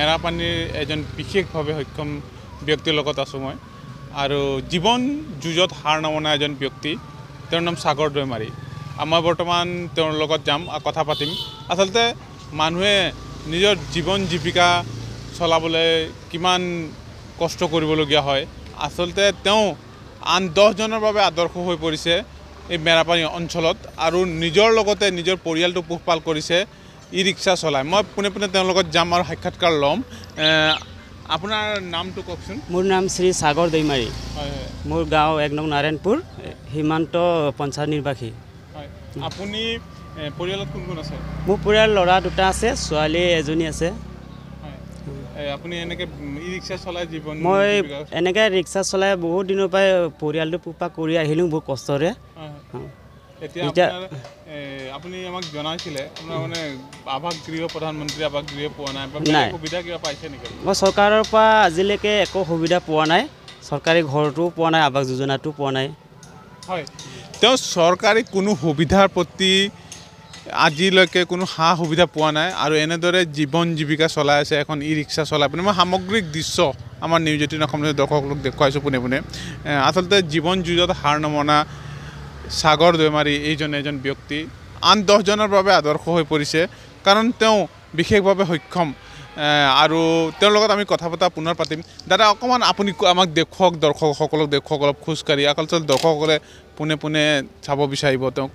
মেৰাপানীৰ এজন বিশেষভাৱে সক্ষম ব্যক্তিৰ লগত আছোঁ মই আৰু জীৱন যুঁজত হাৰ নমনা এজন ব্যক্তি তেওঁৰ নাম সাগৰ দৈমাৰী আৰু মই বৰ্তমান তেওঁৰ লগত যাম কথা পাতিম আচলতে মানুহে নিজৰ জীৱন জীৱিকা চলাবলৈ কিমান কষ্ট কৰিবলগীয়া হয় আচলতে তেওঁ আন দহজনৰ বাবে আদৰ্শ হৈ পৰিছে এই মেৰাপানী অঞ্চলত আৰু নিজৰ লগতে নিজৰ পৰিয়ালটো পোহপাল কৰিছে ই ৰিক্সা চলায় মই পোনে পোনে তেওঁৰ লগত যাম আৰু সাক্ষাৎকাৰ ল'ম আপোনাৰ নামটো কওকচোন মোৰ নাম শ্ৰী সাগৰ দৈমাৰী হয় মোৰ গাঁও এক নং নাৰায়ণপুৰ সীমান্ত পঞ্চায়ত নিৰ্বাসী হয় আপুনি পৰিয়ালত কোন কোন আছে মোৰ পৰিয়ালৰ ল'ৰা দুটা আছে ছোৱালী এজনী আছে আপুনি এনেকৈ ই ৰিক্সা চলাই জীৱন মই এনেকৈ ৰিক্সা চলাই বহুত দিনৰ পৰাই পৰিয়ালটো পোহপাহ কৰি আহিলোঁ বহুত কষ্টৰে মই চৰকাৰৰ পৰা আজিলৈকে একো সুবিধা পোৱা নাই চৰকাৰী ঘৰটো পোৱা নাই আৱাস যোজনাটো পোৱা নাই তেওঁ চৰকাৰী কোনো সুবিধাৰ প্ৰতি আজিলৈকে কোনো সা সুবিধা পোৱা নাই আৰু এনেদৰে জীৱন জীৱিকা চলাই আছে এখন ই ৰিক্সা চলাই পিনে মই সামগ্ৰিক দৃশ্য আমাৰ নিউজ এইটিন অসম দৰ্শকক দেখুৱাইছোঁ পোনে পোনে আচলতে জীৱন যুঁজত হাৰ নমনা সাগৰ দৈমাৰী এইজন এজন ব্যক্তি আন দহজনৰ বাবে আদৰ্শ হৈ পৰিছে কাৰণ তেওঁ বিশেষভাৱে সক্ষম আৰু তেওঁৰ লগত আমি কথা পতা পুনৰ পাতিম দাদা অকণমান আপুনি আমাক দেখুৱাওক দৰ্শকসকলক দেখুৱাওক অলপ খোজকাঢ়ি আচলতে দৰ্শকসকলে পোনে পোনে চাব বিচাৰিব তেওঁক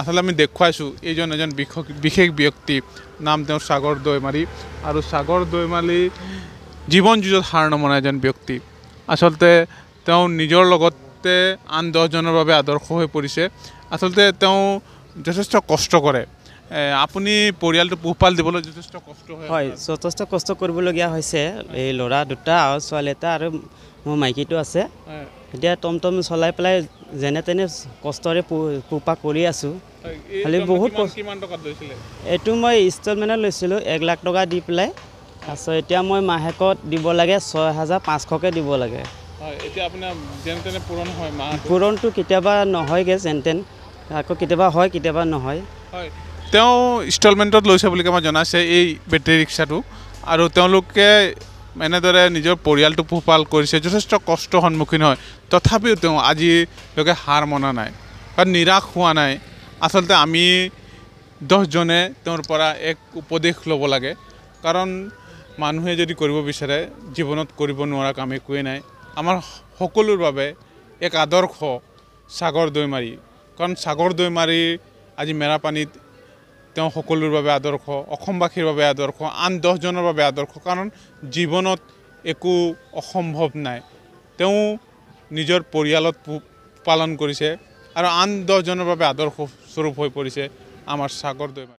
আচলতে আমি দেখুৱাইছোঁ এইজন এজন বিশেষ ব্যক্তি নাম তেওঁ সাগৰ দৈমাৰী আৰু সাগৰ দৈমালী জীৱন যুঁজত হাৰ নমনা এজন ব্যক্তি আচলতে তেওঁ নিজৰ লগত আচলতে আন দহজনৰ বাবে আদৰ্শ হৈ পৰিছে আচলতে তেওঁ যথেষ্ট কষ্ট কৰে আপুনি পৰিয়ালটো পোহপাল দিবলৈ যথেষ্ট কষ্ট হয় যথেষ্ট কষ্ট কৰিবলগীয়া হৈছে এই ল'ৰা দুটা আৰু ছোৱালী এটা আৰু মোৰ মাইকীটো আছে এতিয়া টমটম চলাই পেলাই যেনে তেনে কষ্টৰে পোহপাল কৰি আছোঁ খালি বহুত এইটো মই ইনষ্টলমেণ্টত লৈছিলোঁ এক লাখ টকা দি পেলাই তাৰপিছত এতিয়া মই মাহেকত দিব লাগে ছয় হাজাৰ পাঁচশকৈ দিব লাগে পূৰণটো কেতিয়াবা নহয়গৈ যেন তেন আকৌ কেতিয়াবা হয় কেতিয়াবা নহয় তেওঁ ইনষ্টলমেণ্টত লৈছে বুলি আমাক জনাইছে এই বেটেৰী ৰিক্সাটো আৰু তেওঁলোকে এনেদৰে নিজৰ পৰিয়ালটো পোহপাল কৰিছে যথেষ্ট কষ্ট সন্মুখীন হয় তথাপিও তেওঁ আজিলৈকে হাৰ মনা নাই বা নিৰাশ হোৱা নাই আচলতে আমি দহজনে তেওঁৰ পৰা এক উপদেশ ল'ব লাগে কাৰণ মানুহে যদি কৰিব বিচাৰে জীৱনত কৰিব নোৱাৰা কাম একোৱেই নাই আমাৰ সকলোৰ বাবে এক আদৰ্শ সাগৰ দৈমাৰী কাৰণ সাগৰ দৈমাৰীৰ আজি মেৰাপানীত তেওঁ সকলোৰ বাবে আদৰ্শ অসমবাসীৰ বাবে আদৰ্শ আন দহজনৰ বাবে আদৰ্শ কাৰণ জীৱনত একো অসম্ভৱ নাই তেওঁ নিজৰ পৰিয়ালত পালন কৰিছে আৰু আন দহজনৰ বাবে আদৰ্শস্বৰূপ হৈ পৰিছে আমাৰ সাগৰ দৈমাৰী